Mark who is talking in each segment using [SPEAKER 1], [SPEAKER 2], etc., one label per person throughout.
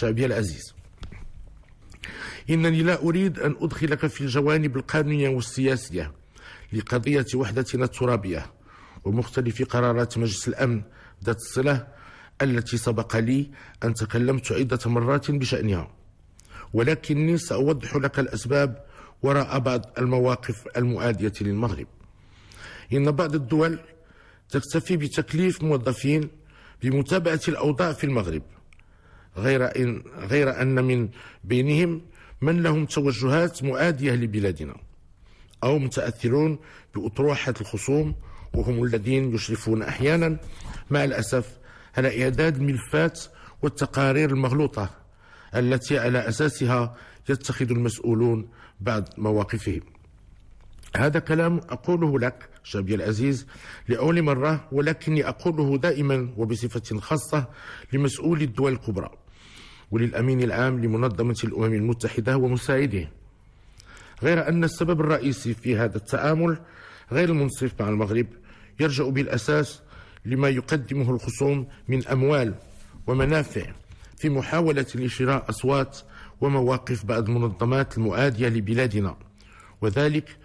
[SPEAKER 1] شعبي العزيز إنني لا أريد أن أدخلك في الجوانب القانونية والسياسية لقضية وحدتنا الترابية ومختلف قرارات مجلس الأمن ذات الصلة التي سبق لي أن تكلمت عدة مرات بشأنها ولكني سأوضح لك الأسباب وراء بعض المواقف المؤادية للمغرب إن بعض الدول تكتفي بتكليف موظفين بمتابعة الأوضاع في المغرب غير إن غير أن من بينهم من لهم توجهات معادية لبلادنا أو متأثرون بأطروحة الخصوم وهم الذين يشرفون أحيانا مع الأسف على إعداد الملفات والتقارير المغلوطة التي على أساسها يتخذ المسؤولون بعض مواقفهم هذا كلام أقوله لك شابي العزيز لأول مرة ولكني أقوله دائما وبصفة خاصة لمسؤولي الدول الكبرى وللأمين العام لمنظمة الأمم المتحدة ومساعده غير أن السبب الرئيسي في هذا التعامل غير المنصف مع المغرب يرجع بالأساس لما يقدمه الخصوم من أموال ومنافع في محاولة لشراء أصوات ومواقف بعض المنظمات المؤادية لبلادنا وذلك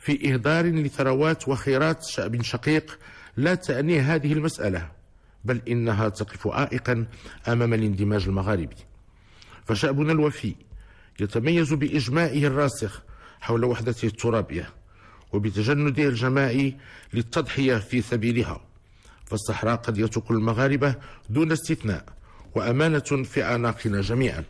[SPEAKER 1] في إهدار لثروات وخيرات شعب شقيق لا تعنيه هذه المسألة بل إنها تقف عائقا أمام الاندماج المغاربي فشعبنا الوفي يتميز بإجماعه الراسخ حول وحدته الترابية وبتجنده الجماعي للتضحية في سبيلها فالصحراء قضية كل المغاربة دون استثناء وأمانة في أعناقنا جميعا